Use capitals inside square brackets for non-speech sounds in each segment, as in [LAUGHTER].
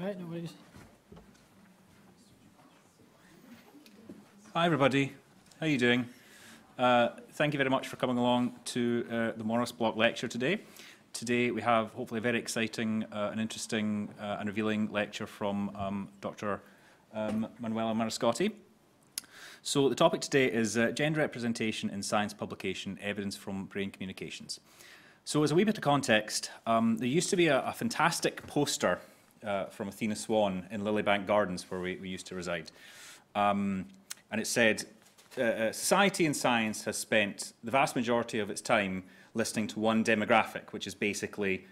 Right, no worries. Hi, everybody. How are you doing? Uh, thank you very much for coming along to uh, the Morris Block lecture today. Today we have hopefully a very exciting uh, and interesting uh, and revealing lecture from um, Dr. Um, Manuela Mariscotti. So the topic today is uh, gender representation in science publication, evidence from brain communications. So as a wee bit of context, um, there used to be a, a fantastic poster uh, from Athena Swan in Lilybank Gardens, where we, we used to reside. Um, and it said, uh, uh, society and science has spent the vast majority of its time listening to one demographic, which is basically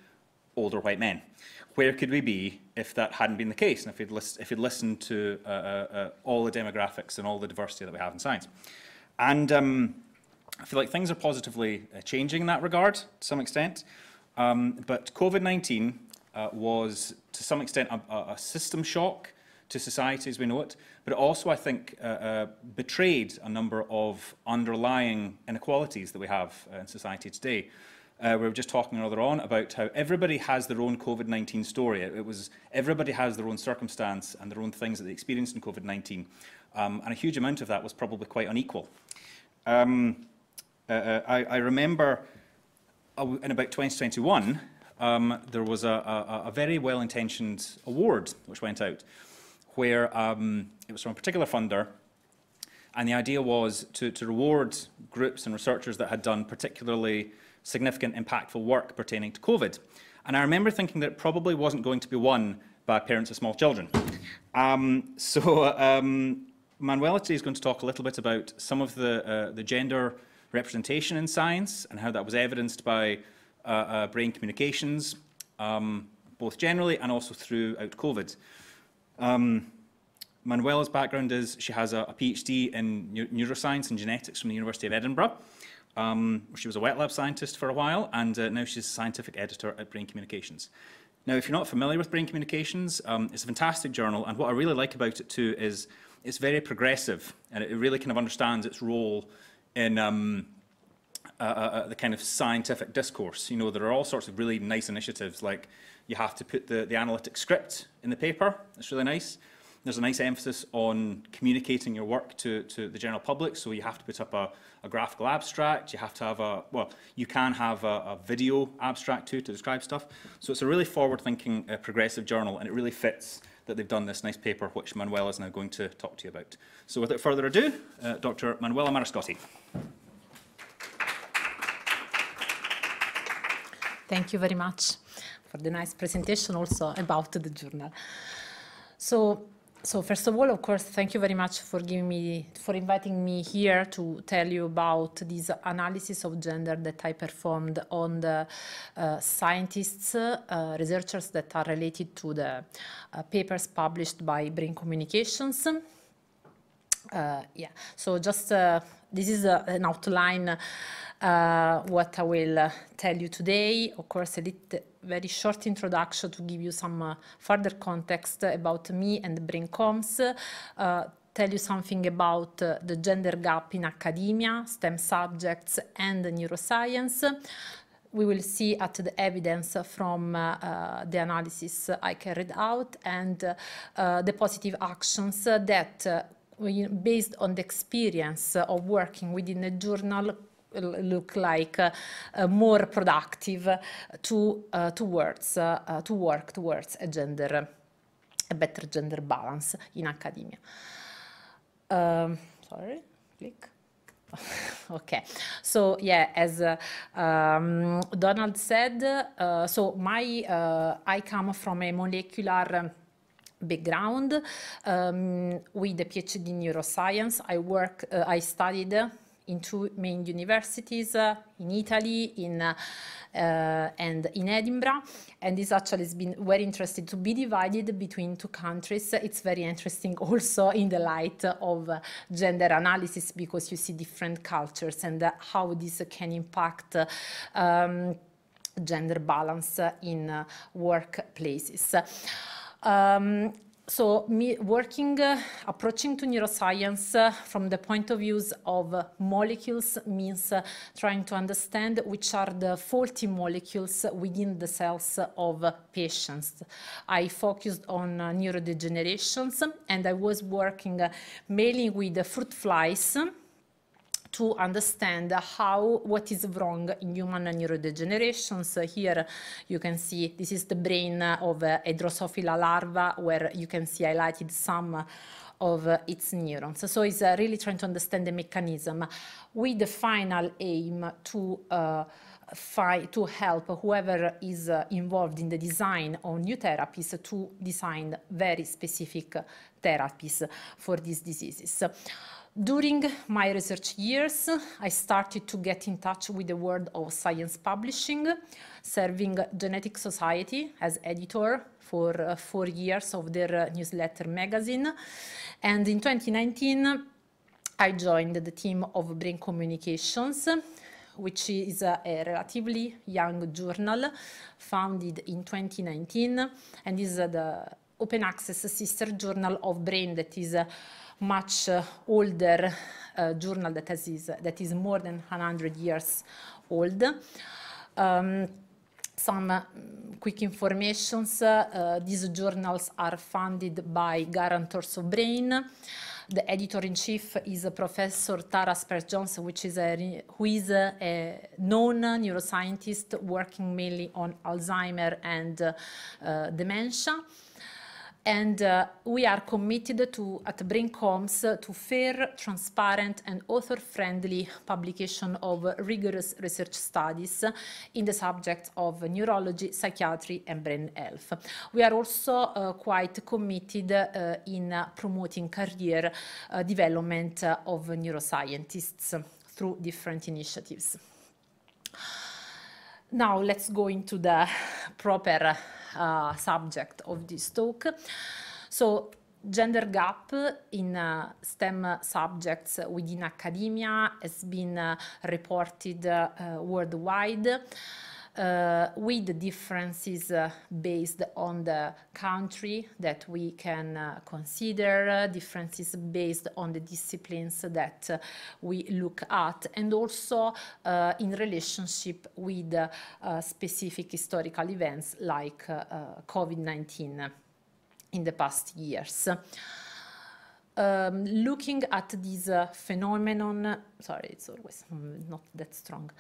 older white men. Where could we be if that hadn't been the case, and if you would list, if we'd listened to uh, uh, uh, all the demographics and all the diversity that we have in science? And um, I feel like things are positively uh, changing in that regard to some extent. Um, but COVID 19 was to some extent a, a system shock to society as we know it, but it also, I think, uh, uh, betrayed a number of underlying inequalities that we have uh, in society today. Uh, we were just talking earlier on about how everybody has their own COVID-19 story. It, it, was everybody has their own circumstance and their own things that they experienced in COVID-19, um, and a huge amount of that was probably quite unequal. Um, uh, uh, I, I, remember in about 2021, um, there was a, a, a very well-intentioned award which went out where um, it was from a particular funder and the idea was to, to, reward groups and researchers that had done particularly significant impactful work pertaining to COVID. And I remember thinking that it probably wasn't going to be won by parents of small children. Um, so um, Manuela today is going to talk a little bit about some of the, uh, the gender representation in science and how that was evidenced by uh, uh, brain communications, um, both generally and also throughout COVID. Um, Manuela's background is she has a, a PhD in neuroscience and genetics from the University of Edinburgh. Um, she was a wet lab scientist for a while, and uh, now she's a scientific editor at Brain Communications. Now, if you're not familiar with Brain Communications, um, it's a fantastic journal, and what I really like about it too is it's very progressive, and it really kind of understands its role in um, uh, the kind of scientific discourse. You know, there are all sorts of really nice initiatives, like you have to put the, the analytic script in the paper. It's really nice. There's a nice emphasis on communicating your work to, to the general public, so you have to put up a, a graphical abstract, you have to have a, well, you can have a, a video abstract too to describe stuff. So it's a really forward-thinking, uh, progressive journal, and it really fits that they've done this nice paper, which Manuela is now going to talk to you about. So without further ado, uh, Dr. Manuela Mariscotti. Thank you very much for the nice presentation also about the journal. So, so first of all, of course, thank you very much for giving me, for inviting me here to tell you about this analysis of gender that I performed on the uh, scientists, uh, researchers that are related to the uh, papers published by Brain Communications. Uh, yeah, so just uh, this is uh, an outline uh, what I will uh, tell you today. Of course, a little, very short introduction to give you some uh, further context about me and Brincoms. tell you something about the gender gap in academia, STEM subjects, and neuroscience we will see at the evidence from uh, uh, the analysis I carried out and uh, the positive actions that based on the experience of working within a journal look like uh, uh, more productive to uh, towards uh, to work towards a gender a better gender balance in academia. Um, sorry, click. [LAUGHS] okay, so yeah, as uh, um, Donald said, uh, so my I come from a molecular. Um, background. Um, with a PhD in neuroscience, I work, uh, I studied in two main universities uh, in Italy, in uh, and in Edinburgh, and this actually has been very interesting to be divided between two countries. It's very interesting [LAUGHS] also in the light of gender analysis because you see different cultures and how this can impact. Um, gender balance in workplaces. Um, so me working, uh, approaching to neuroscience uh, from the point of views of molecules means uh, trying to understand which are the faulty molecules within the cells of patients. I focused on uh, neurodegenerations and I was working uh, mainly with fruit flies to understand how what is wrong in human neurodegenerations. Here you can see this is the brain of a Drosophila larva where you can see highlighted some of its neurons. So it's uh, really trying to understand the mechanism with the final aim to uh, to help whoever is uh, involved in the design of new therapies to design very specific therapies for these diseases. During my research years, I started to get in touch with the world of science publishing, serving Genetic Society as editor for uh, four years of their uh, newsletter magazine. And in 2019, I joined the team of Brain Communications, which is a, a relatively young journal founded in 2019 and is uh, the open access sister journal of Brain that is uh, much uh, older uh, journal that is, that is more than 100 years old. Um, some uh, quick informations. Uh, these journals are funded by guarantors of brain. The editor-in-chief is Professor Tara spers Johnson, which is a, who is a, a, known neuroscientist working mainly on Alzheimer and uh, uh dementia and uh, we are committed to at Brink uh, to fair, transparent and author-friendly publication of rigorous research studies in the subject of neurology, psychiatry and brain health. We are also uh, quite committed uh, in promoting career uh, development uh, of neuroscientists through different initiatives. Now let's go into the proper uh, subject of this talk. So gender gap in uh, STEM subjects within academia has been uh, reported uh, worldwide uh, with the differences uh, based on the country that we can uh, consider, uh, differences based on the disciplines that uh, we look at, and also uh, in relationship with specific historical events like COVID-19 in the past years um, looking at this uh, phenomenon, sorry, it's always mm, not that strong,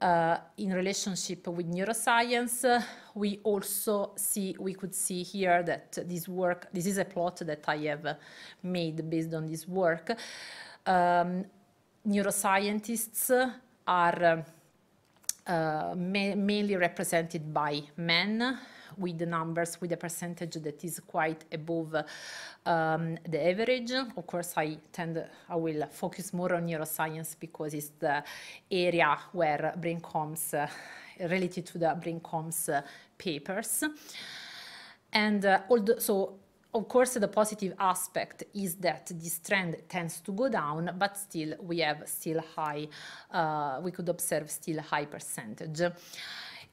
uh, in relationship with neuroscience, uh, we also see, we could see here that this work, this is a plot that I have made based on this work. Um, neuroscientists are uh, mainly represented by men with the numbers, with a percentage that is quite above um, the average. Of course, I tend, I will focus more on neuroscience because it's the area where Brincomb's, uh, related to the Brincomb's uh, papers. And uh, although, so of course, the positive aspect is that this trend tends to go down, but still we have still high, uh, we could observe still high percentage.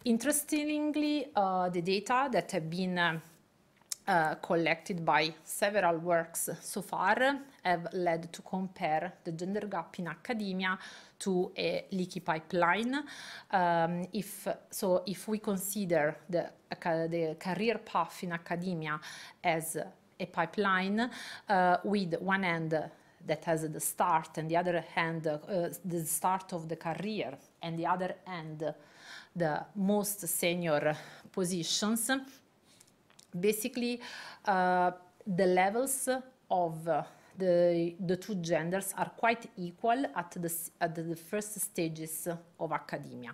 Interestingly, uh, the data that have been uh, uh, collected by several works so far have led to compare the gender gap in academia to a leaky pipeline. Um, if, so if we consider the, the career path in academia as a pipeline uh, with one end that has the start and the other hand, uh, the start of the career and the other end the most senior positions, basically uh, the levels of uh, the, the two genders are quite equal at the, at the first stages of academia,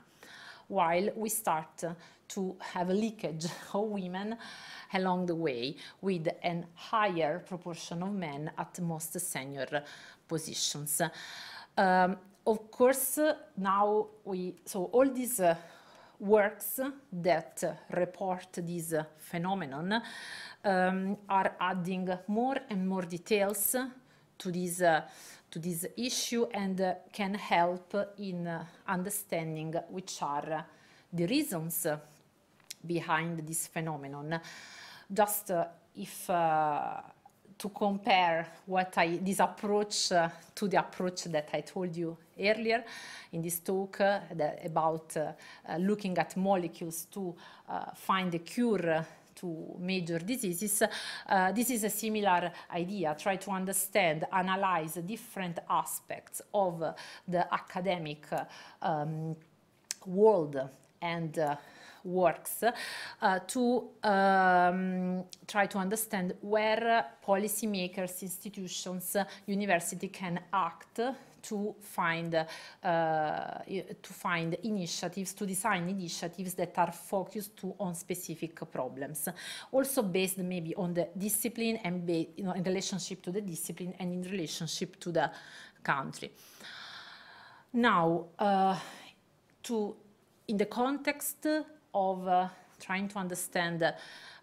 while we start to have a leakage [LAUGHS] of women along the way with a higher proportion of men at most senior positions. Um, of course, now we, so all these uh, works that report this phenomenon um, are adding more and more details to this, uh, to this issue and uh, can help in uh, understanding which are the reasons behind this phenomenon. Just uh, if uh, to compare what I, this approach uh, to the approach that I told you earlier in this talk uh, about uh, uh, looking at molecules to uh, find a cure uh, to major diseases. this is a similar idea, try to understand, analyze different aspects of the academic um, world and works uh, to um, try to understand where policymakers, institutions, university can act to find uh, to find initiatives to design initiatives that are focused to on specific problems also based maybe on the discipline and ba you know, in relationship to the discipline and in relationship to the country now uh, to in the context of uh, trying to understand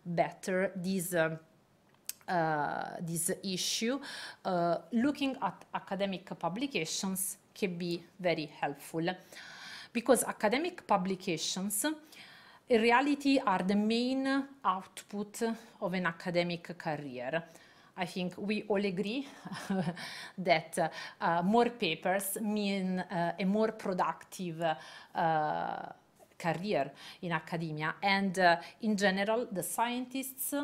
better these uh, uh, this issue, looking at academic publications can be very helpful because academic publications in reality are the main output of an academic career. I think we all agree [LAUGHS] that uh, more papers mean uh, a more productive career in academia. And uh, in general, the scientists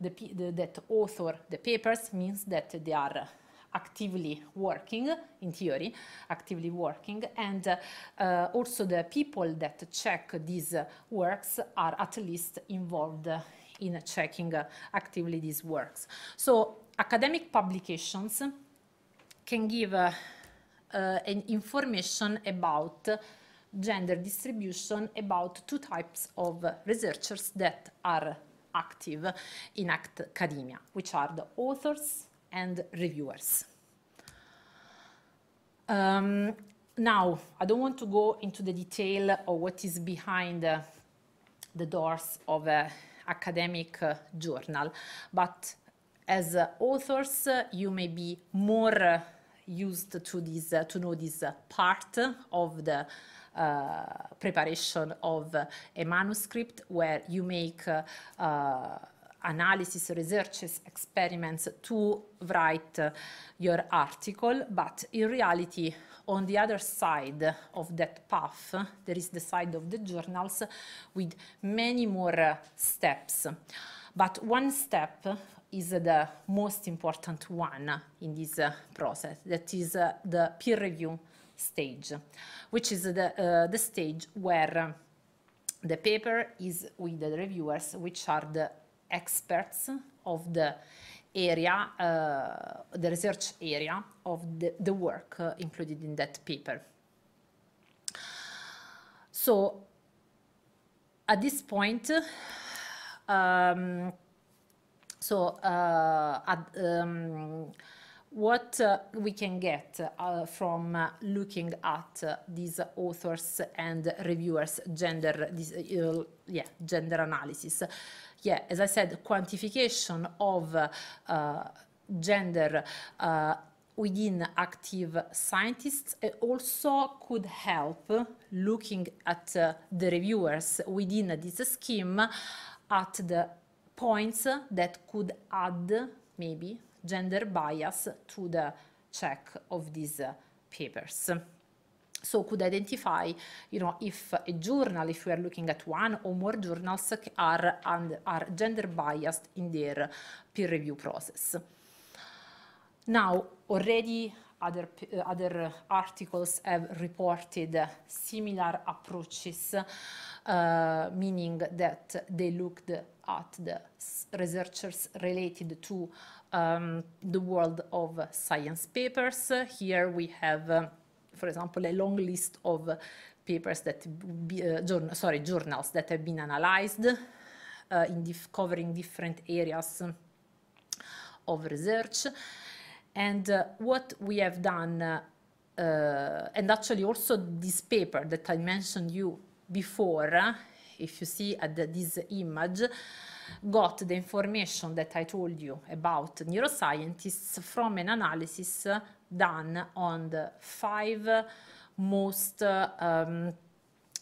the, the, that author the papers means that they are actively working, in theory, actively working, and uh, uh, also the people that check these works are at least involved in checking actively these works. So academic publications can give uh, uh information about gender distribution about two types of researchers that are active in academia, which are the authors and reviewers. Um, now, I don't want to go into the detail of what is behind uh, the doors of an uh, academic uh, journal, but as uh, authors, uh, you may be more uh, used to this, to know this part of the uh, preparation of a manuscript where you make uh, analysis, researches, experiments to write uh, your article, but in reality, on the other side of that path, there is the side of the journals with many more uh, steps. But one step is the most important one in this uh, process, that is the peer review stage, which is the, uh, the stage where the paper is with the reviewers, which are the experts of the area, uh, the research area of the, the work uh, included in that paper. So at this point, um, so uh, at, um, what uh, we can get uh, from uh, looking at uh, these authors and reviewers gender this, uh, uh, yeah gender analysis yeah as i said quantification of gender within active scientists also could help looking at the reviewers within this scheme at the points that could add maybe gender bias to the check of these papers so could identify you know if a journal if we are looking at one or more journals are and are gender biased in their peer review process now already other uh, other articles have reported similar approaches uh, meaning that they looked at the researchers related to um, the world of science papers. Here we have, uh, for example, a long list of papers that, be, uh, journal, sorry, journals that have been analyzed uh, in dif covering different areas of research. And uh, what we have done, uh, uh, and actually also this paper that I mentioned you before if you see at the, this image, got the information that I told you about neuroscientists from an analysis done on the five most, um,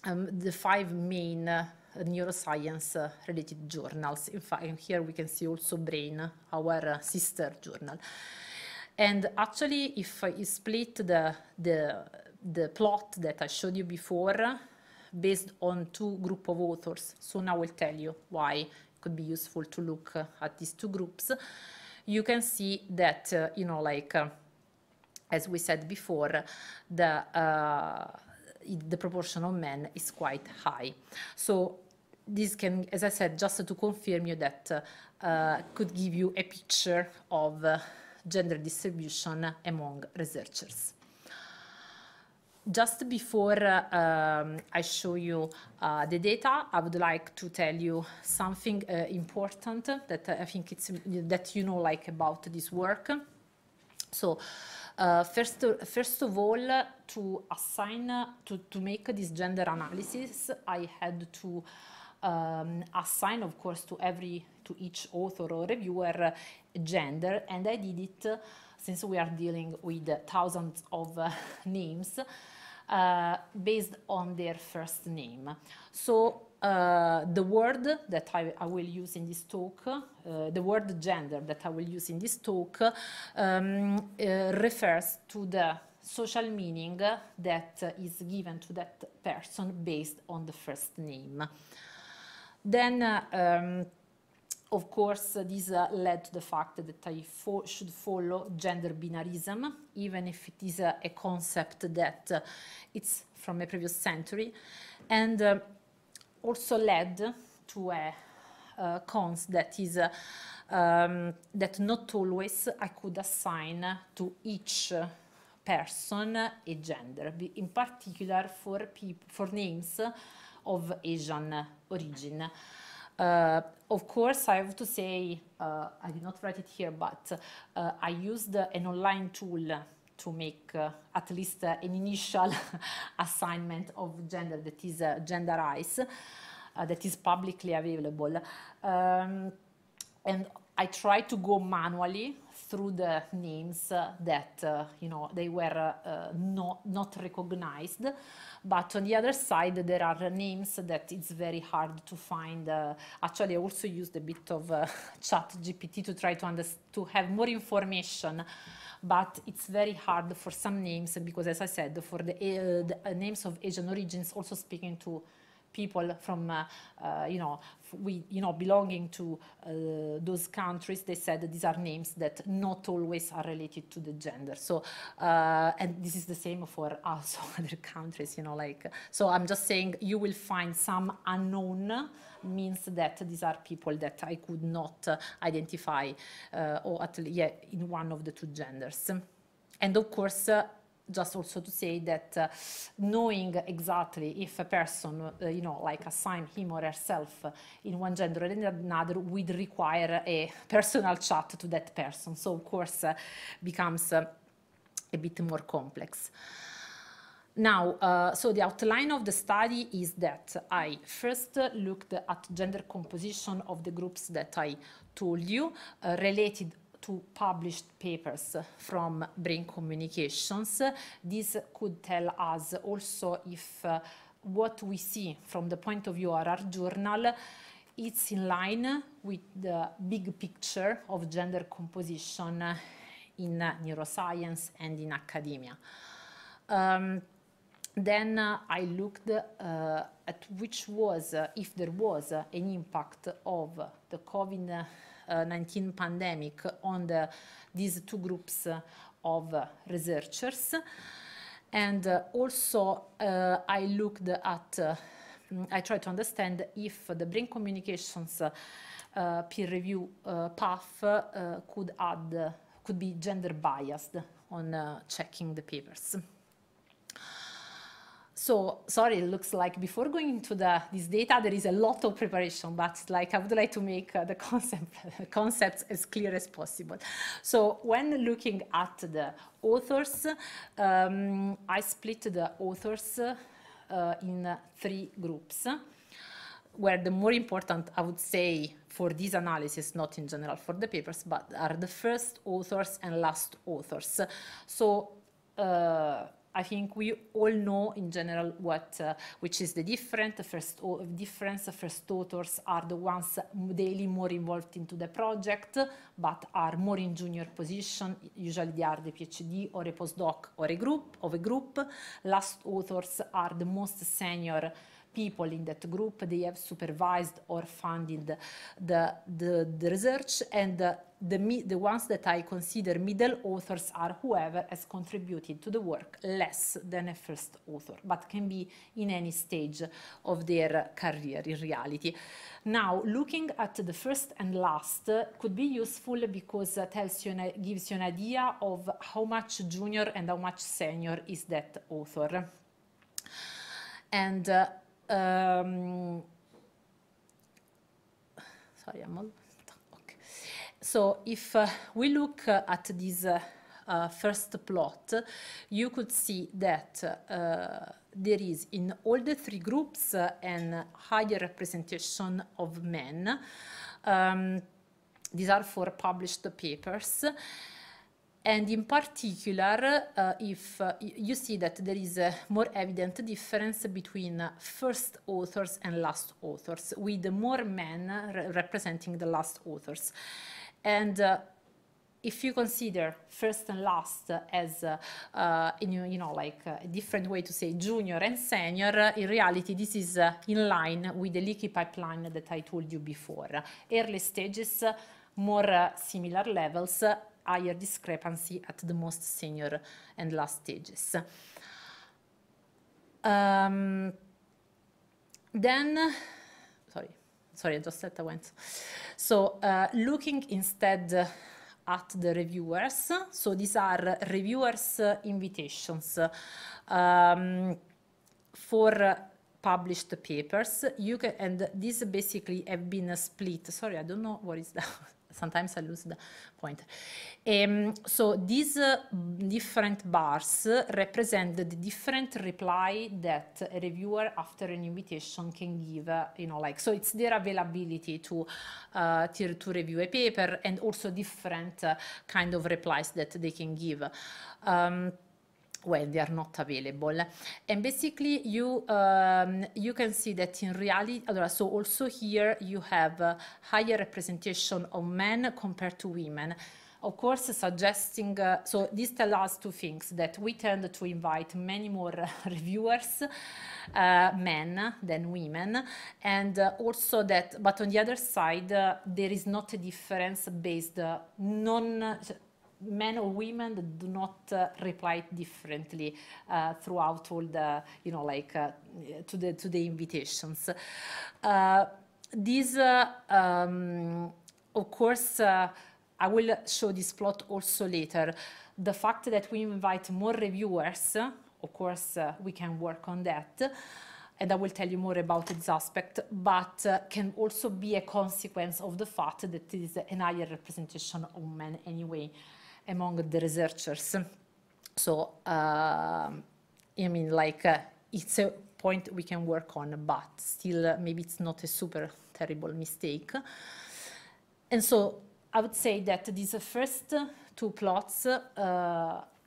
um, the five main neuroscience uh, related journals. In fact, here we can see also Brain, our uh, sister journal. And actually, if I split the, the, the plot that I showed you before based on two group of authors. so now I will tell you why it could be useful to look uh, at these two groups. You can see that, uh, you know, like, uh, as we said before, the, uh, the proportion of men is quite high. So this can, as I said, just to confirm you that uh, uh could give you a picture of uh, gender distribution among researchers just before um, I show you uh, the data, I would like to tell you something uh, important that I think it's that you know like about this work. So. Uh, first, first of all, uh, to assign, uh, to, to make this gender analysis, I had to um, assign, of course, to every, to each author or reviewer uh, gender, and I did it since we are dealing with thousands of [LAUGHS] names. Uh, based on their first name. So uh, the word that I, I, will use in this talk, uh, the word gender that I will use in this talk um, uh, refers to the social meaning that is given to that person based on the first name. Then uh, um, of course, uh, this uh, led to the fact that I fo should follow gender binarism, even if it is uh, a concept that uh, it's from a previous century, and um, also led to a uh, cons that is uh, um, that not always I could assign to each uh, person a gender, in particular for, for names of Asian origin. Uh, of course, I have to say, uh, I did not write it here, but uh, I used an online tool to make uh, at least an initial [LAUGHS] assignment of gender that is uh, GenderIce, uh, that is publicly available. Um, and I tried to go manually through the names uh, that uh, you know they were uh, not, not recognized but on the other side there are names that it's very hard to find uh, actually I also used a bit of uh, [LAUGHS] chat GPT to try to to have more information but it's very hard for some names because as I said for the, uh, the names of Asian origins also speaking to people from, uh, uh, you know, we, you know, belonging to uh, those countries, they said these are names that not always are related to the gender. So, and this is the same for also [LAUGHS] other countries, you know, like, so I'm just saying you will find some unknown means that these are people that I could not uh, identify uh, or at least yeah, in one of the two genders. And of course, uh, just also to say that uh, knowing exactly if a person, uh, you know, like assign him or herself uh, in one gender or another would require a personal chat to that person. So of course uh, becomes uh, a bit more complex. Now, uh, so the outline of the study is that I first looked at gender composition of the groups that I told you, uh, related published papers from brain communications. This could tell us also if uh, what we see from the point of view of our journal it's in line with the big picture of gender composition in neuroscience and in academia. Um, then uh, I looked uh, at which was, uh, if there was uh, an impact of the COVID uh, 19 pandemic on the, these two groups of researchers. And uh, also uh, I looked at, I tried to understand if the brain communications peer review path could add, could be gender biased on checking the papers. So sorry, it looks like before going into the, this data, there is a lot of preparation, but like I would like to make uh, the [LAUGHS] concept, concepts as clear as possible. So when looking at the authors, um, I split the authors uh, in three groups where the more important, I would say, for this analysis, not in general for the papers, but are the first authors and last authors. So uh, I think we all know in general what, uh, which is the different first difference. First authors are the ones daily more involved into the project, but are more in junior position. Usually they are the PhD or a postdoc or a group of a group. Last authors are the most senior people in that group. They have supervised or funded the, the, the research and the, the, the ones that I consider middle authors are whoever has contributed to the work less than a first author, but can be in any stage of their career in reality. Now, looking at the first and last uh, could be useful because it uh, tells you gives you an idea of how much junior and how much senior is that author. And uh, um, sorry, I'm all So if uh, we look uh, at this uh, uh first plot, you could see that uh, there is in all the three groups uh, an higher representation of men. Um, these are for published papers. And in particular, uh, if uh, you see that there is a more evident difference between first authors and last authors, with more men re representing the last authors. And uh, if you consider first and last as uh, uh, you know like uh, a different way to say junior and senior in reality this is uh, in line with the leaky pipeline that i told you before early stages more uh, similar levels higher discrepancy at the most senior and last stages. Um, then, sorry, sorry, I just said I went. So uh, looking instead at the reviewers, so these are reviewers invitations. Um, for published papers. You can, and these basically have been split. Sorry, I don't know what is that. [LAUGHS] sometimes I lose the point. Um, so these uh, different bars represent the different reply that a reviewer after an invitation can give, uh, you know, like, so it's their availability to, uh, to, to review a paper and also different uh, kind of replies that they can give. Um, well they are not available and basically you um, you can see that in reality so also here you have higher representation of men compared to women of course suggesting uh, so this tells us two things that we tend to invite many more [LAUGHS] reviewers uh, men than women and uh, also that but on the other side uh, there is not a difference based uh, non men or women that do not uh, reply differently uh, throughout all the, you know, like uh, to the to the invitations. Uh, these, uh, um, of course, uh, I will show this plot also later. The fact that we invite more reviewers, of course, we can work on that and I will tell you more about this aspect, but uh, can also be a consequence of the fact that there is an higher representation of men anyway among the researchers. So, uh, I mean, like, uh, it's a point we can work on, but still, uh, maybe it's not a super terrible mistake. And so, I would say that these first two plots,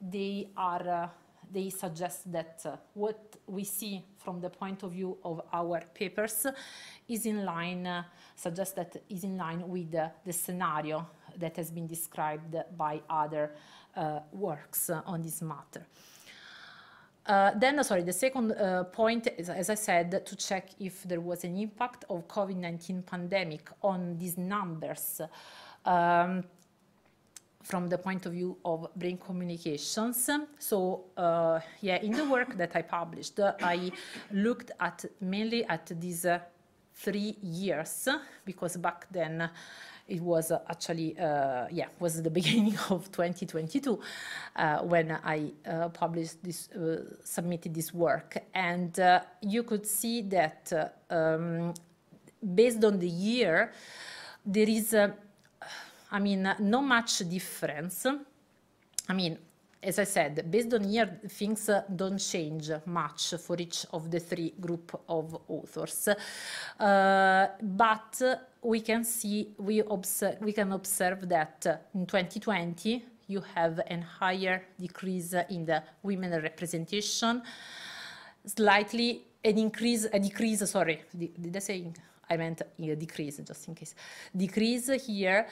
they are they suggest that uh, what we see from the point of view of our papers is in line, uh, suggests that is in line with uh, the scenario that has been described by other uh, works on this matter. Uh, then, sorry, the second uh, point is, as I said, to check if there was an impact of COVID-19 pandemic on these numbers um, from the point of view of brain communications. So, uh, yeah, in the work that I published, I looked at mainly at these uh, three years because back then it was uh, actually, uh, yeah, was the [LAUGHS] beginning of 2022 uh, when I published this, submitted this work. And you could see that um, based on the year, there is, I mean, no much difference. I mean, as I said, based on year, things don't change much for each of the three group of authors. Uh, but we can see, we, observe, we can observe that in 2020, you have a higher decrease in the women representation, slightly an increase, a decrease, sorry, did I say, I meant a decrease, just in case, decrease here,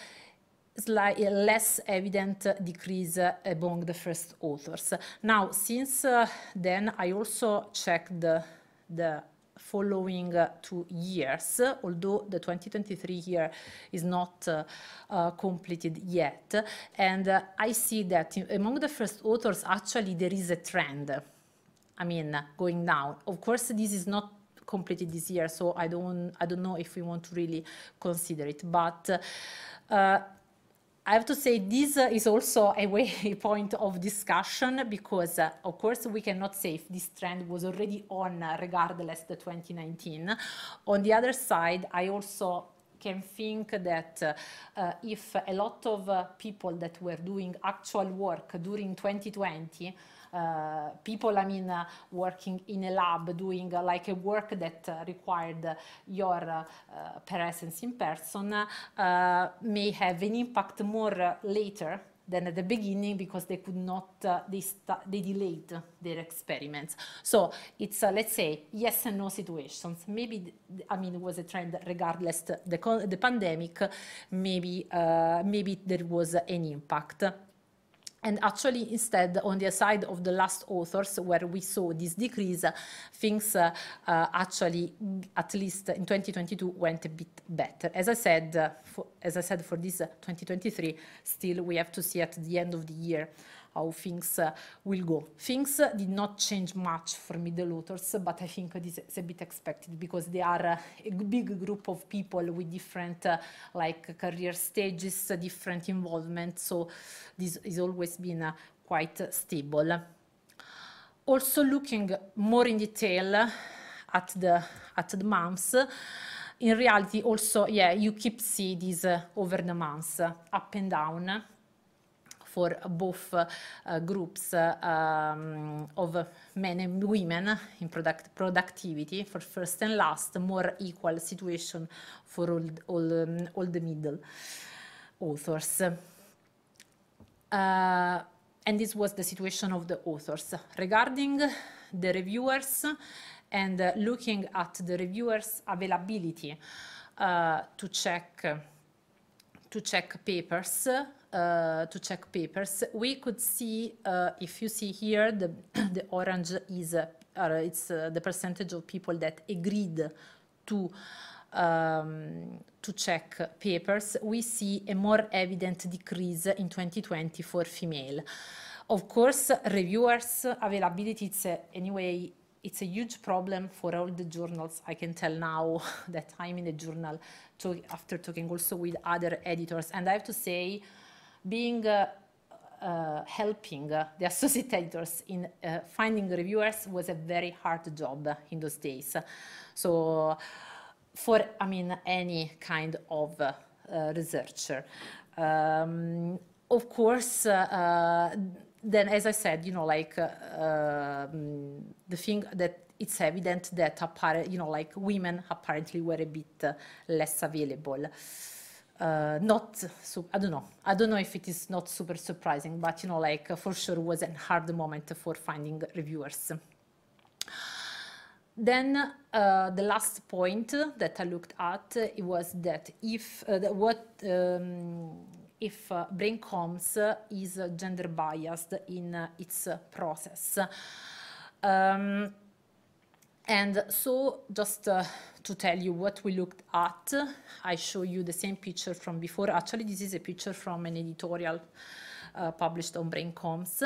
slight, less evident decrease among the first authors. Now, since uh, then, I also checked the, the following uh, two years, although the 2023 year is not uh, uh, completed yet. And uh, I see that in, among the first authors, actually, there is a trend. I mean, going down. Of course, this is not completed this year, so I don't, I don't know if we want to really consider it. But uh, I have to say this is also a way [LAUGHS] point of discussion because uh, of course we cannot say if this trend was already on uh, regardless the 2019. On the other side, I also can think that uh, if a lot of uh, people that were doing actual work during 2020 uh, people, I mean, uh, working in a lab, doing uh, like a work that required your presence in person, may have an impact more later than at the beginning because they could not, uh, they, they delayed their experiments. So it's, uh, let's say, yes and no situations. Maybe, I mean, it was a trend regardless the, the pandemic, maybe, uh, maybe there was an impact. And actually, instead, on the side of the last authors, where we saw this decrease, uh, things uh, uh, actually, at least in 2022, went a bit better. As I said, uh, for, as I said, for this uh, 2023, still we have to see at the end of the year how things uh, will go. Things uh, did not change much for Middle Authors, but I think this is a bit expected because they are uh, a big group of people with different like career stages, different involvement. So this has always been quite stable. Also looking more in detail at the at the months. In reality, also, yeah, you keep see this uh, over the months, uh, up and down for both uh, groups um, of men and women in product productivity for first and last, more equal situation for all, all, um, all the middle authors. Uh, and this was the situation of the authors. Regarding the reviewers and uh, looking at the reviewers' availability uh, to check to check papers, uh, to check papers, we could see, uh, if you see here, the, [CLEARS THROAT] the orange is uh, it's the percentage of people that agreed to um, to check papers, we see a more evident decrease in 2020 for female. Of course, reviewers availability, it's a, anyway, it's a huge problem for all the journals. I can tell now [LAUGHS] that I'm in a journal after talking also with other editors. And I have to say, being uh, uh helping uh, the [LAUGHS] associators in uh, finding reviewers was a very hard job in those days. So for, I mean, any kind of uh, researcher. Um, of course, uh, then as I said, you know, like um, the thing that it's evident that, you know, like women apparently were a bit less available uh, not, I don't know, I don't know if it is not super surprising, but you know, like for sure was a hard moment for finding reviewers. Then uh, the last point that I looked at it was that if uh, that what um, if uh, BrainComs is gender biased in uh, its process. Um, and so just uh, to tell you what we looked at, I show you the same picture from before. Actually, this is a picture from an editorial uh, published on BrainComs.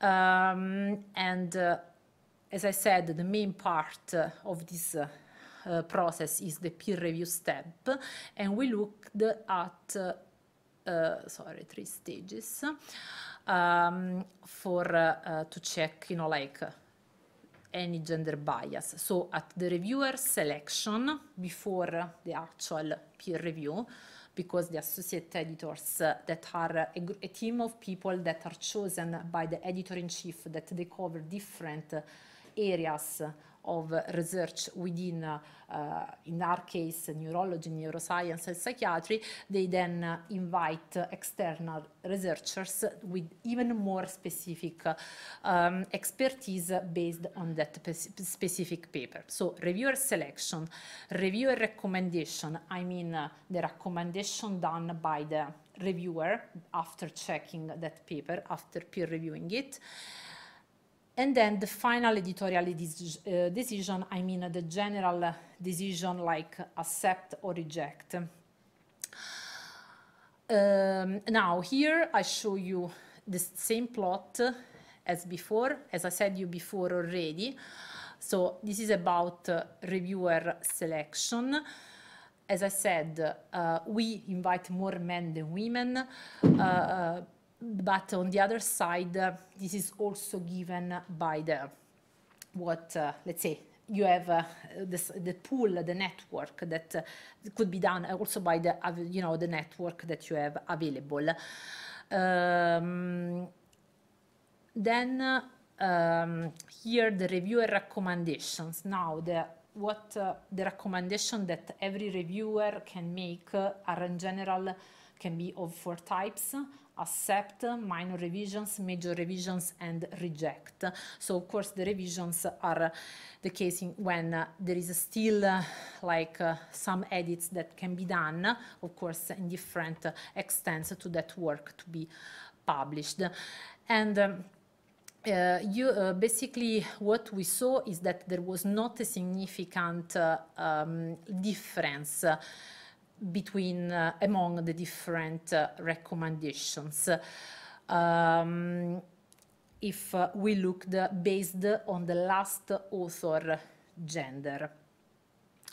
Um, and uh, as I said, the main part uh, of this uh, uh, process is the peer review step. And we looked at, sorry, three stages um, for to check, you know, like, any gender bias. So at the reviewer selection, before the actual peer review, because the associate editors uh, that are a, a, team of people that are chosen by the editor-in-chief that they cover different areas of research within, uh, in our case, neurology, neuroscience, and psychiatry, they then invite external researchers with even more specific um, expertise based on that specific paper. So reviewer selection, reviewer recommendation, I mean the recommendation done by the reviewer after checking that paper, after peer reviewing it, and then the final editorial uh, decision, I mean the general decision like accept or reject. Um, now here I show you the same plot as before, as I said you before already. So this is about uh, reviewer selection. As I said, uh, we invite more men than women. Uh, uh, but on the other side, uh, this is also given by the what uh, let's say you have uh, this, the pool, the network that uh, could be done also by the you know the network that you have available. Um, then uh, um, here the reviewer recommendations. Now the what uh, the recommendation that every reviewer can make are in general can be of four types accept, minor revisions, major revisions, and reject. So of course the revisions are the case when uh, there is still uh, like uh, some edits that can be done, of course in different extents to that work to be published. And um, uh, you, uh, basically what we saw is that there was not a significant uh, um, difference between uh, among the different uh, recommendations. Um, if uh, we looked based on the last author gender.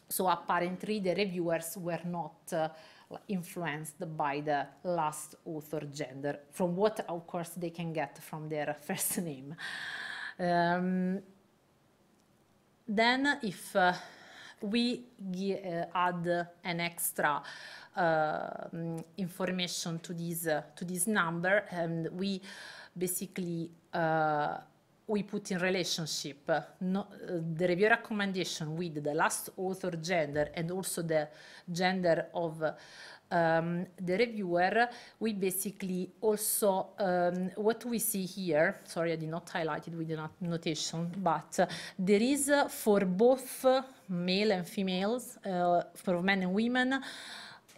So apparently the reviewers were not uh, influenced by the last author gender, from what of course they can get from their [LAUGHS] first name. Um, then if uh, we eh, add an extra eh, information to this to this number, and we basically eh, we put in relationship uh, no, uh, the review recommendation with the last author gender and also the gender of uh, um, the reviewer, we basically also, um, what we see here, sorry, I did not highlight it with the notation, but uh, there is uh, for both uh, male and females, uh, for men and women,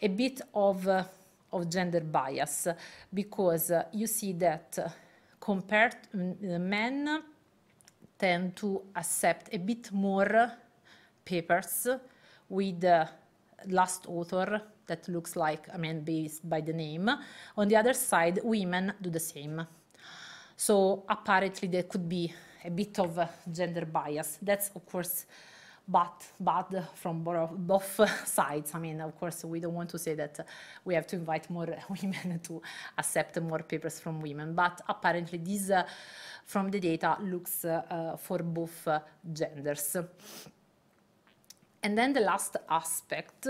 a bit of, uh, of gender bias, because you see that compared mm, men tend to accept a bit more papers with the last author that looks like, I mean, based by the name. On the other side, women do the same. So apparently there could be a bit of gender bias. That's of course bad, bad from both sides. I mean, of course, we don't want to say that we have to invite more [LAUGHS] women to accept more papers from women, but apparently this uh, from the data looks uh, uh for both uh, genders. And then the last aspect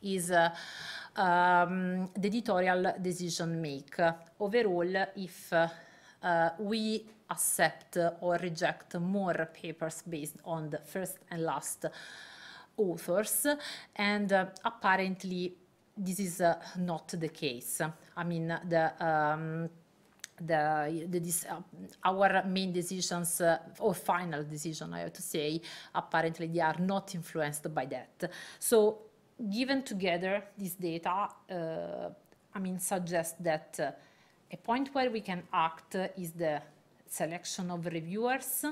is uh, um, the editorial decision make. Overall, if uh, we accept or reject more papers based on the first and last authors, and uh, apparently this is uh, not the case. I mean, the um, the, the this, uh, our main decisions uh, or final decision, I have to say, apparently they are not influenced by that. So given together, this data, uh, I mean, suggests that uh, a point where we can act is the selection of reviewers,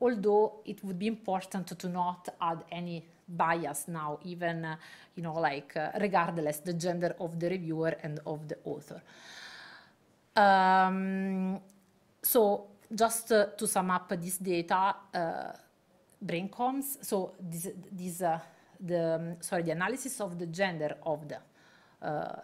although it would be important to not add any bias now, even, uh, you know, like uh, regardless the gender of the reviewer and of the author. Um, so just uh, to sum up this data, uh, BrainComs, so this, this uh, the um, sorry the analysis of the gender of the uh,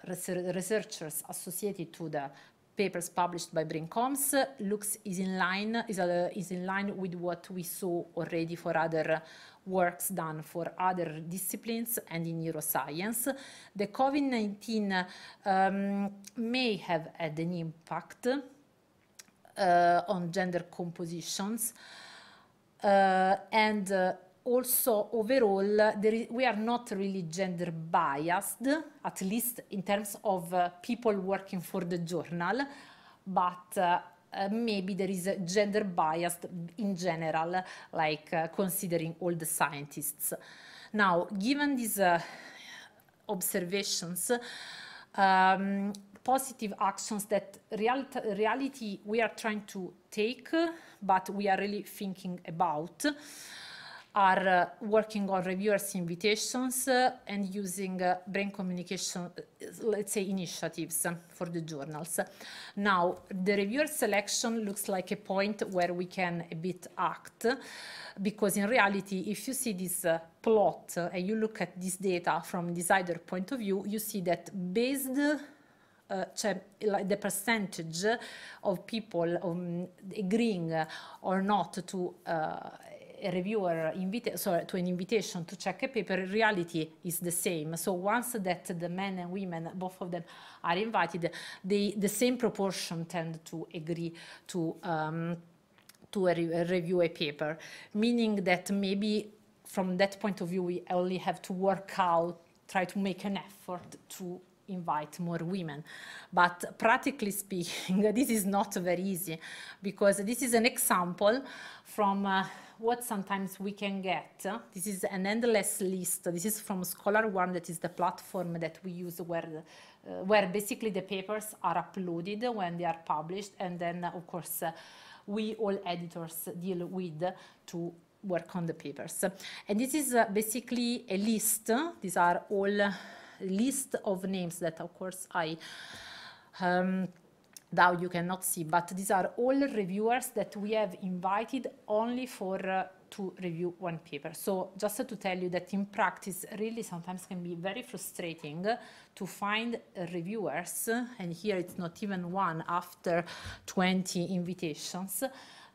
researchers associated to the papers published by Brincoms looks is in line is, uh, is in line with what we saw already for other works done for other disciplines and in neuroscience. The COVID-19 um, may have had an impact uh, on gender compositions uh, and uh, also overall we are not really gender biased, at least in terms of uh, people working for the journal, but uh, uh, maybe there is a gender biased in general, like uh, considering all the scientists. Now, given these uh, observations, um, positive actions that real reality we are trying to take, but we are really thinking about are uh, working on reviewers' invitations uh, and using uh, brain communication, uh, let's say, initiatives uh, for the journals. Now, the reviewer selection looks like a point where we can a bit act, because in reality, if you see this uh, plot and you look at this data from designer point of view, you see that based uh, the percentage of people um, agreeing or not to uh, a reviewer invite so to an invitation to check a paper, reality is the same. So once that the men and women, both of them, are invited, they, the same proportion tend to agree to um, to a re review a paper, meaning that maybe from that point of view we only have to work out, try to make an effort to invite more women. But practically speaking, [LAUGHS] this is not very easy because this is an example from uh, what sometimes we can get. This is an endless list. This is from Scholar One, that is the platform that we use where, uh, where basically the papers are uploaded when they are published. And then, of course, uh, we all editors deal with to work on the papers. And this is uh, basically a list. These are all list of names that, of course, I um, now you cannot see, but these are all reviewers that we have invited only for uh, to review one paper. So just to tell you that in practice, really sometimes can be very frustrating to find reviewers, and here it's not even one after 20 invitations,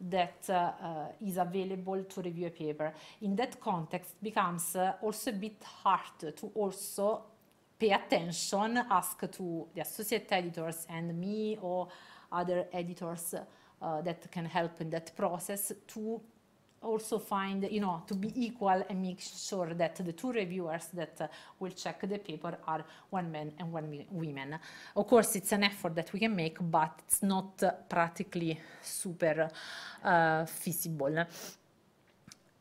that uh, uh, is available to review a paper. In that context, becomes uh, also a bit hard to also pay attention, ask to the associate editors and me or other editors uh, that can help in that process to also find, you know, to be equal and make sure that the two reviewers that uh, will check the paper are one man and one woman. Of course, it's an effort that we can make, but it's not uh, practically super uh, feasible.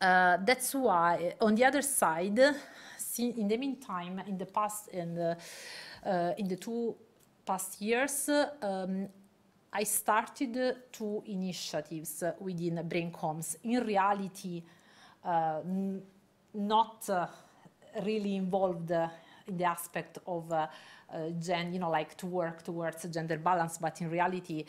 Uh, that's why, uh, on the other side, in the meantime, in the past and uh, uh, in the two past years, um, I started two initiatives within BrainComs. In reality, uh, not really involved in the aspect of uh, uh, gen, you know, like to work towards gender balance, but in reality,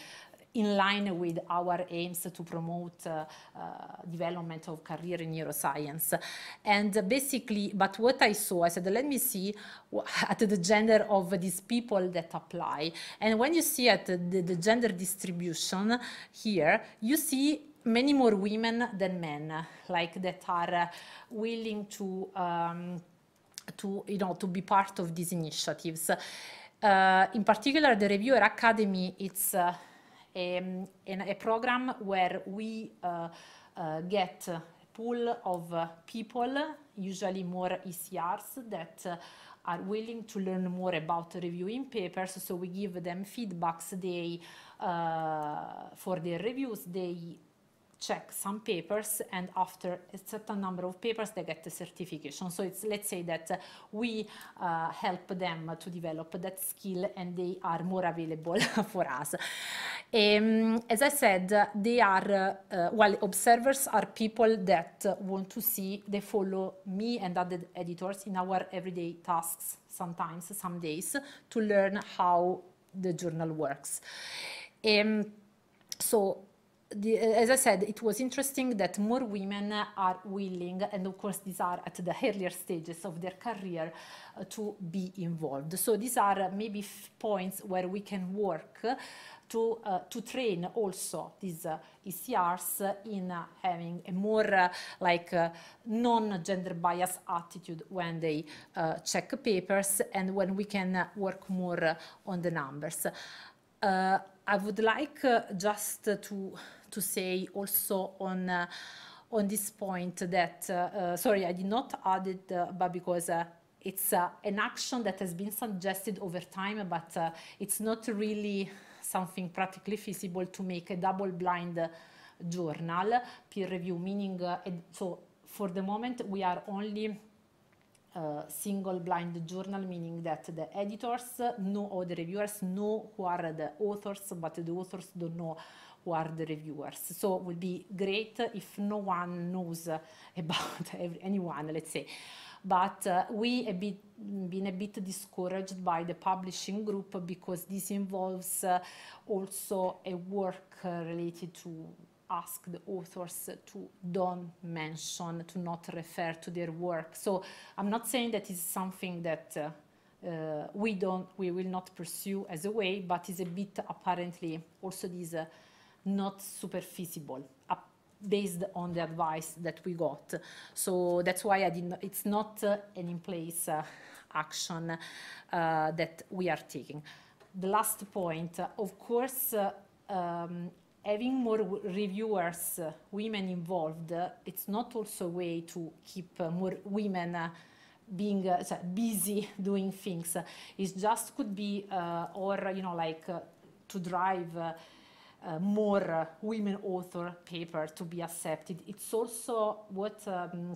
in line with our aims to promote uh, uh, development of career in neuroscience. And basically, but what I saw, I said, let me see [LAUGHS] at the gender of these people that apply. And when you see at the, the gender distribution here, you see many more women than men, like that are uh, willing to, um, to, you know, to be part of these initiatives. Uh, in particular, the Reviewer Academy, it's uh, a, ehm, a program where we uh, uh, get pool of uh, people, usually more ECRs, that uh, are willing to learn more about reviewing papers. So we give them feedbacks. They uh, for their reviews, they check some papers and after a certain number of papers they get the certification. So it's let's say that uh, we uh, help them to develop that skill and they are more available [LAUGHS] for us. Um, as I said, they are, uh, uh, well, observers are people that want to see, they follow me and other editors in our everyday tasks sometimes, some days, to learn how the journal works. Um, so the, as I said, it was interesting that more women are willing, and of course, these are at the earlier stages of their career, uh, to be involved. So, these are maybe points where we can work uh, to, uh, to train also these uh, ECRs in uh, having a more uh, like uh, non-gender bias attitude when they check papers and when we can work more on the numbers. I would like just to to say also on uh, on this point that uh, uh sorry, I did not add it, uh, but because. Uh, it's an action that has been suggested over time, but it's not really something practically feasible to make a double-blind journal peer review, meaning so for the moment we are only uh, single blind journal, meaning that the editors know or the reviewers know who are the authors, but the authors don't know who are the reviewers. So it would be great if no one knows [LAUGHS] about every, anyone, let's say. But uh, we have bit, been a bit discouraged by the publishing group because this involves uh, also a work uh, related to ask the authors to don't mention, to not refer to their work. So I'm not saying that it's something that uh, uh, we don't, we will not pursue as a way, but it's a bit apparently also this uh, not super feasible uh, based on the advice that we got. So that's why I didn't, it's not uh, an in place uh, action uh, that we are taking. The last point, uh, of course, uh, um, having more reviewers, women involved, it's not also a way to keep more women being busy [LAUGHS] doing things. It just could be, or, you know, like to drive uh, more uh, women author paper to be accepted. It's also what, um,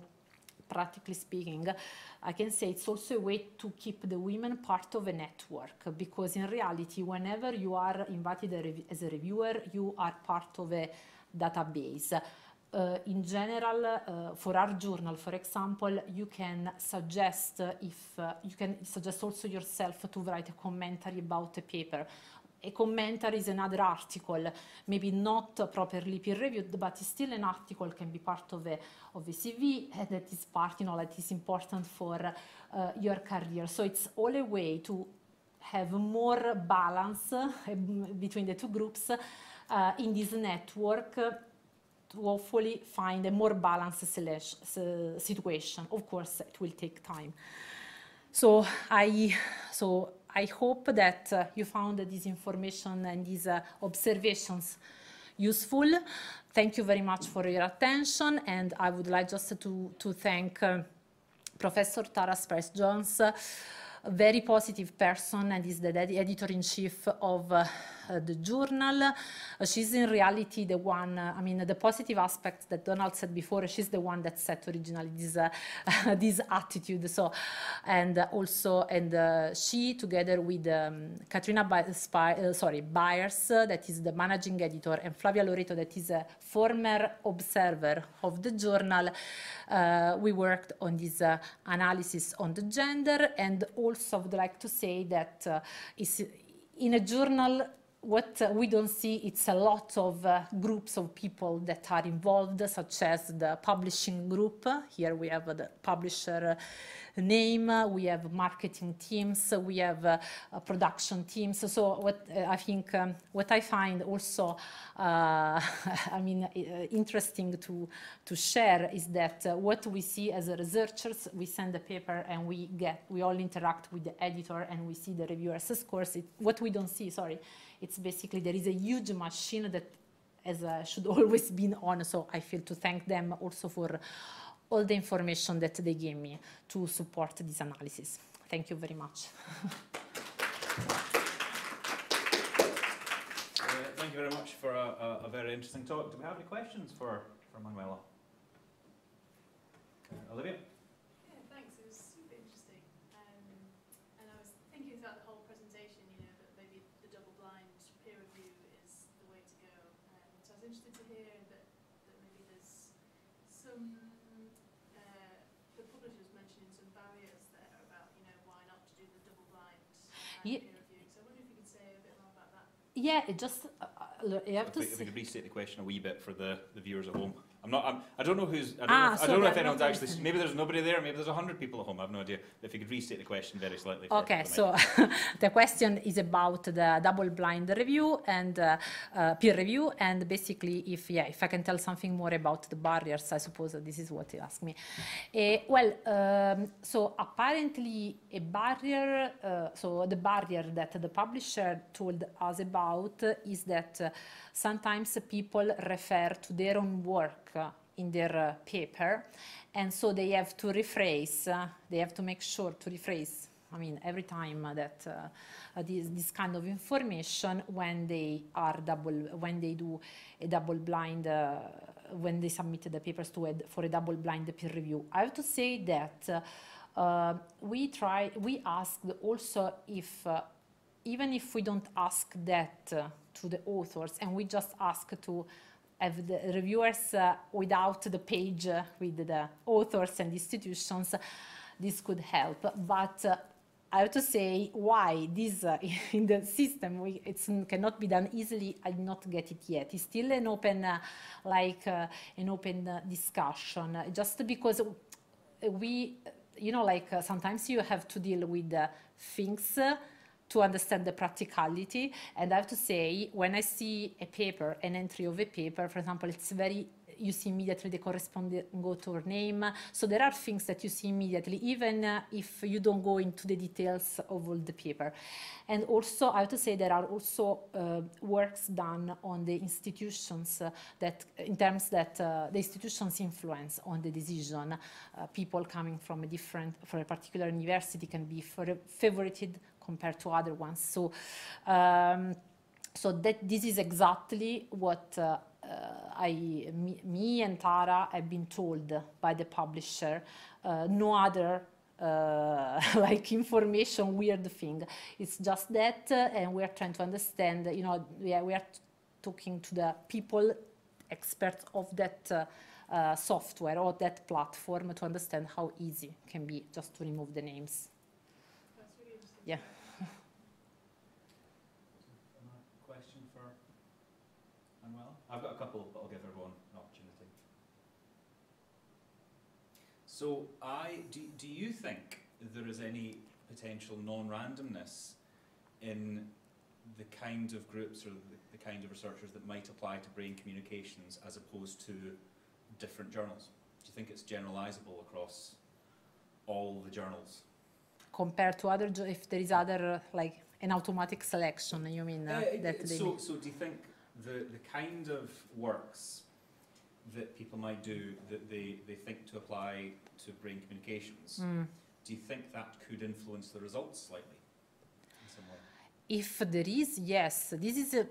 practically speaking, I can say it's also a way to keep the women part of a network because in reality, whenever you are invited as a reviewer, you are part of a database. Uh, in general, uh, for our journal, for example, you can suggest uh, if uh, you can suggest also yourself to write a commentary about a paper a commentary is another article, maybe not properly peer reviewed, but still an article can be part of a, of a CV [LAUGHS] that is part, you know, that is important for uh, your career. So it's all a way to have more balance [LAUGHS] um, between the two groups uh, in this network to hopefully find a more balanced situation. Of course, it will take time. So I, so I hope that uh, you found this information and these uh, observations useful. Thank you very much for your attention, and I would like just to, to thank uh, Professor Tara Spence-Jones, a very positive person and is the editor-in-chief of uh, uh, the journal. Uh, she's in reality the one, uh, I mean, the positive aspect that Donald said before, she's the one that set originally this, [LAUGHS] this attitude. So, and also, and she together with um, Katrina By Spy sorry, Byers, that is the managing editor, and Flavia Loreto, that is a former observer of the journal, we worked on this analysis on the gender and also would like to say that uh, in a journal what uh, we don't see it's a lot of uh, groups of people that are involved such as the publishing group here we have uh, the publisher uh, name we have marketing teams we have uh, uh, production teams so what i think um, what i find also [LAUGHS] i mean interesting to to share is that what we see as researchers we send a paper and we get we all interact with the editor and we see the reviewer's scores it, what we don't see sorry it's basically there is a huge machine that as should always be on. So I feel to thank them also for all the information that they gave me to support this analysis. Thank you very much. Uh, thank you very much for a, a, a, very interesting talk. Do we have any questions for, for Manuela? Uh, Olivia? yeah, it just, uh, uh you have if to we, if we could restate the question a wee bit for the, the viewers at home. I'm not. I'm, I don't know who's. I don't, ah, know, if, I don't know if anyone's actually. Maybe there's nobody there. Maybe there's hundred people at home. I have no idea. If you could restate the question very slightly. Okay, so [LAUGHS] the question is about the double-blind review and uh, uh, peer review, and basically, if yeah, if I can tell something more about the barriers, I suppose this is what you asked me. Uh, well, um, so apparently, a barrier. Uh, so the barrier that the publisher told us about is that uh, sometimes people refer to their own work uh, in their uh, paper. And so they have to rephrase, uh, they have to make sure to rephrase I mean, every time that uh, this, this, kind of information when they are double, when they do a double blind, uh, when they submit the papers to a, for a double blind peer review. I have to say that uh, we try, we asked also if, even if we don't ask that to the authors and we just ask to have the reviewers uh, without the page uh, with the authors and institutions, uh, this could help. But I have to say why this uh, [LAUGHS] in the system we, cannot be done easily. I did not get it yet. It's still an open, uh, like uh, an open discussion. Just because we, you know, like sometimes you have to deal with things to understand the practicality. And I have to say, when I see a paper, an entry of a paper, for example, it's very you see immediately the corresponding author name. So there are things that you see immediately, even uh, if you don't go into the details of all the paper. And also, I have to say there are also uh, works done on the institutions uh, that, in terms that uh, the institutions influence on the decision. people coming from a different, for a particular university can be favorited compared to other ones. So, um, so that this is exactly what uh, uh I, me, me, and Tara have been told by the publisher. Uh, no other uh, [LAUGHS] like information weird thing. It's just that, uh, and we're trying to understand, you know, we are, we are talking to the people, experts of that uh, uh software or that platform to understand how easy it can be just to remove the names. Really yeah. I've got a couple, but I'll give everyone an opportunity. So, I do, do you think there is any potential non-randomness in the kind of groups or the, the kind of researchers that might apply to brain communications as opposed to different journals? Do you think it's generalizable across all the journals? Compared to other, if there is other, like an automatic selection, you mean uh, uh, that? So, so do you think the, the kind of works that people might do that they, they think to apply to brain communications, mm. do you think that could influence the results slightly If there is, yes. This is a,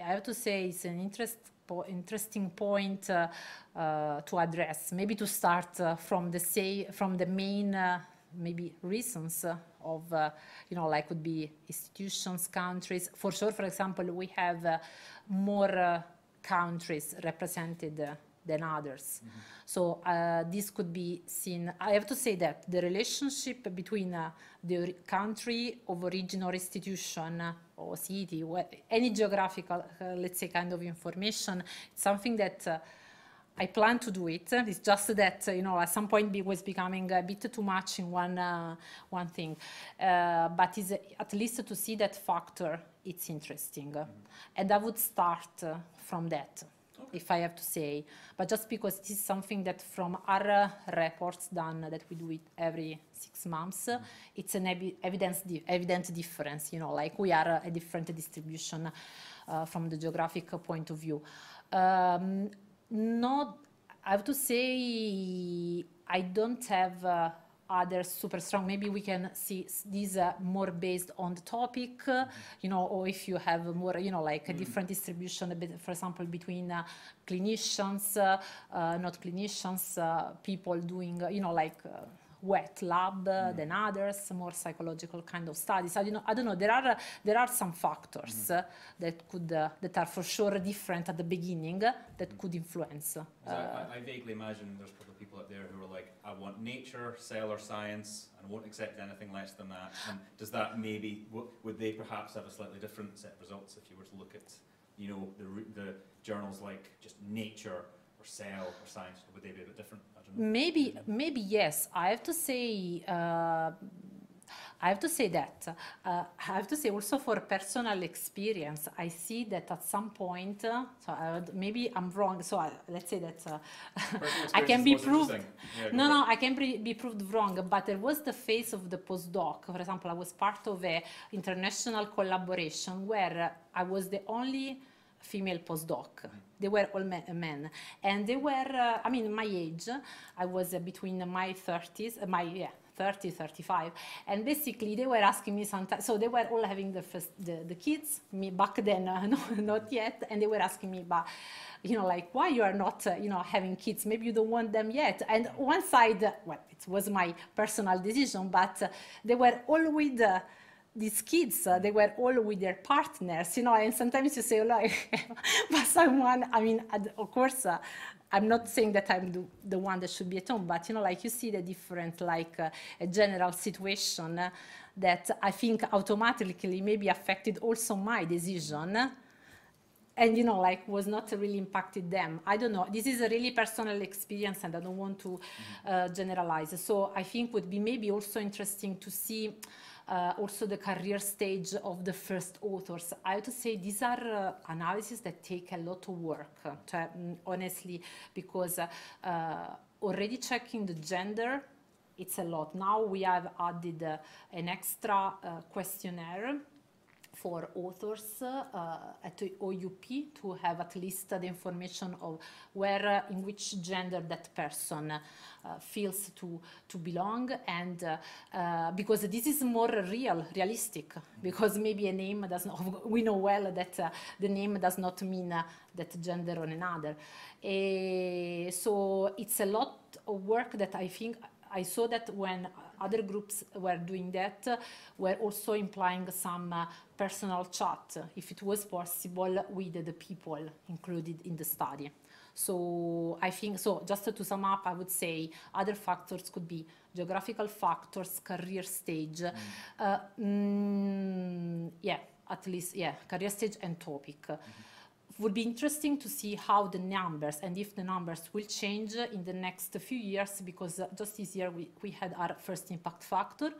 I have to say, it's an interest, po interesting point uh, uh, to address. Maybe to start uh, from the say, from the main uh, maybe reasons uh, of, uh, you know, like would be institutions, countries. For sure, for example, we have more uh, countries represented uh, than others. Mm -hmm. So uh, this could be seen. I have to say that the relationship between uh, the country of origin or institution uh, or city, any geographical, uh, let's say, kind of information, something that I plan to do it. It's just that you know at some point it was becoming a bit too much in one uh, one thing, uh, but is at least to see that factor. It's interesting, mm -hmm. and I would start uh, from that. Okay. If I have to say, but just because this is something that from our reports done that we do it every six months, mm -hmm. it's an evidence evident difference. You know, like we are a different distribution uh, from the geographic point of view. Um, not I have to say I don't have uh, super strong. Maybe we can see these uh, more based on the topic, uh, mm -hmm. you know, or if you have more, you know, like a mm. different mm -hmm. distribution, for example, between uh, clinicians, uh, uh, not clinicians, uh, people doing, you know, like wet lab mm. than others, more psychological kind of studies. I don't know. I don't know. There are there are some factors mm. that could that are for sure different at the beginning that mm. could influence. Uh, I, I vaguely imagine there's probably people out there who are like, I want nature, or science, and won't accept anything less than that. And does that maybe would they perhaps have a slightly different set of results if you were to look at, you know, the the journals like just Nature or sell or Would they be a bit different? Maybe, maybe yes. I have to say. Uh, I have to say that. Uh, I have to say also for personal experience, I see that at some point, uh, so I would, maybe I'm wrong, so I, let's say that uh, [LAUGHS] I can be proved. Yeah, no, no, I can be, be proved wrong, but there was the phase of the postdoc. For example, I was part of an international collaboration where I was the only female postdoc. They were all men, and they were. Uh, I mean, my age. I was uh, between my 30s, uh, my yeah, 30, 35. And basically, they were asking me sometimes. So they were all having the first, the, the kids, me back then, uh, [LAUGHS] no, not yet. And they were asking me, but, you know, like, why you are not, uh, you know, having kids? Maybe you don't want them yet. And one side, well, it was my personal decision, but uh, they were all with. Uh, these kids, uh, they were all with their partners, you know, and sometimes you say, oh, like, [LAUGHS] but someone, I mean, of course, uh, I'm not saying that I'm the, the, one that should be at home, but, you know, like you see the different, like, uh, general situation uh, that I think automatically maybe affected also my decision and you know like was not really impacted them i don't know this is a really personal experience and i don't want to uh, generalize so i think would be maybe also interesting to see uh, also the career stage of the first authors. I would say these are uh, analyses that take a lot of work, uh, to, um, honestly, because uh, uh, already checking the gender it's a lot. Now we have added uh, an extra uh, questionnaire for authors at uh, uh, OUP to have at least the information of where, uh, in which gender that person feels to, to belong and because this is more real, realistic, because maybe a name does not, [LAUGHS] we know well that the name does not mean that gender on another. Eh, so it's a lot of work that I think I saw that when other groups were doing that, were also implying some uh, personal chat, if it was possible, with the people included in the study. So I think, so just to sum up, I would say other factors could be geographical factors, career stage, mm. Uh, mm, yeah, at least, yeah, career stage and topic. Mm -hmm would be interesting to see how the numbers and if the numbers will change in the next few years because uh, just this year we, we had our first impact factor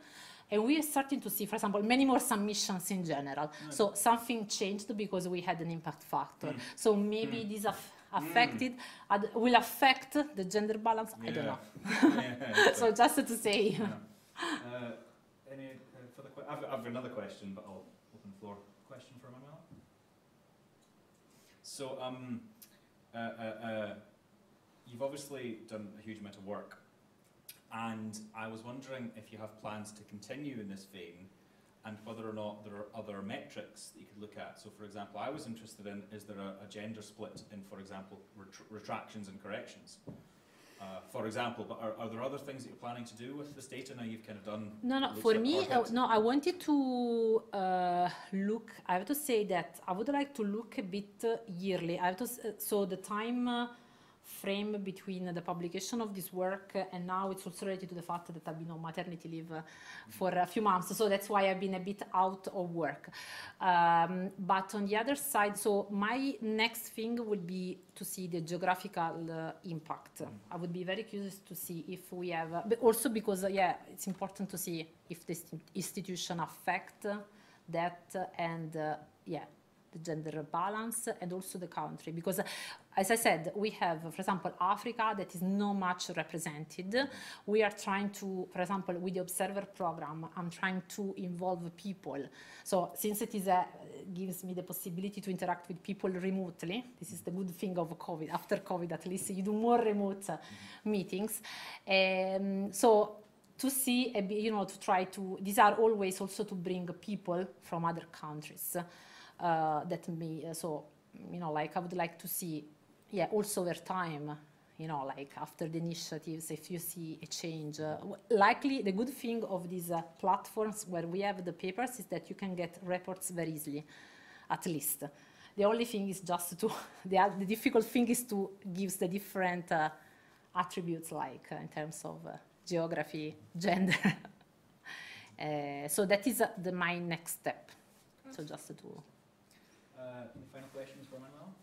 and we are starting to see, for example, many more submissions in general. So something changed because we had an impact factor. Mm. So maybe mm. this hmm. affected ad- will affect the gender balance. Yeah. I don't know. [LAUGHS] yeah, so just to say. Yeah. Uh, any uh, que- I've, I've another question, but I'll open the floor. Question for Manuel. So um, uh, uh, uh, you've obviously done a huge amount of work, and I was wondering if you have plans to continue in this vein, and whether or not there are other metrics that you could look at. So, for example, I was interested in is there a, a gender split in, for example, ret retractions and corrections? Uh, for example, but are, are, there other things that you're planning to do with this data now you've kind of done? No, no, for me, uh, no, I wanted to uh, look, I have to say that I would like to look a bit uh, yearly. I have to, uh, so the time uh, frame between the publication of this work and now it's also related to the fact that I've been on maternity leave for a few months. So that's why I've been a bit out of work. Um, but on the other side, so my next thing would be to see the geographical uh, impact. I would be very curious to see if we have, uh, but also because, uh, yeah, it's important to see if this institution affect that and, uh, yeah, the gender balance and also the country because as I said, we have, for example, Africa that is not much represented. We are trying to, for example, with the Observer program, I'm trying to involve people. So since it is a, gives me the possibility to interact with people remotely, this is the good thing of COVID. After COVID, at least you do more remote uh, mm-hmm. meetings. Um, so to see, a, you know, to try to, these are always also to bring people from other countries uh, that may, so, you know, like I would like to see yeah, also over time, you know, like after the initiatives, if you see a change, uh, likely the good thing of these uh, platforms where we have the papers is that you can get reports very easily, at least. The only thing is just to, [LAUGHS] the, the difficult thing is to give the different uh, attributes, like uh, in terms of uh, geography, [LAUGHS] gender. Uh, so that is the, my next step. So mm. just to. Uh, final questions for Manuel?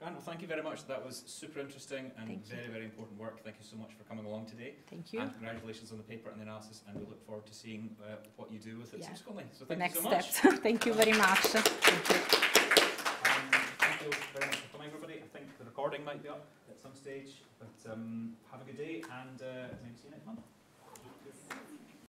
Grant, well, thank you very much. That was super interesting and very, very important work. Thank you so much for coming along today. Thank you. And congratulations on the paper and the analysis, and we look forward to seeing uh, what you do with it yeah. subsequently. So thank the next you so much. Steps. [LAUGHS] thank you very much. Thank you. Um, thank you very much for coming, everybody. I think the recording might be up at some stage, but um, have a good day, and uh, maybe see you next month.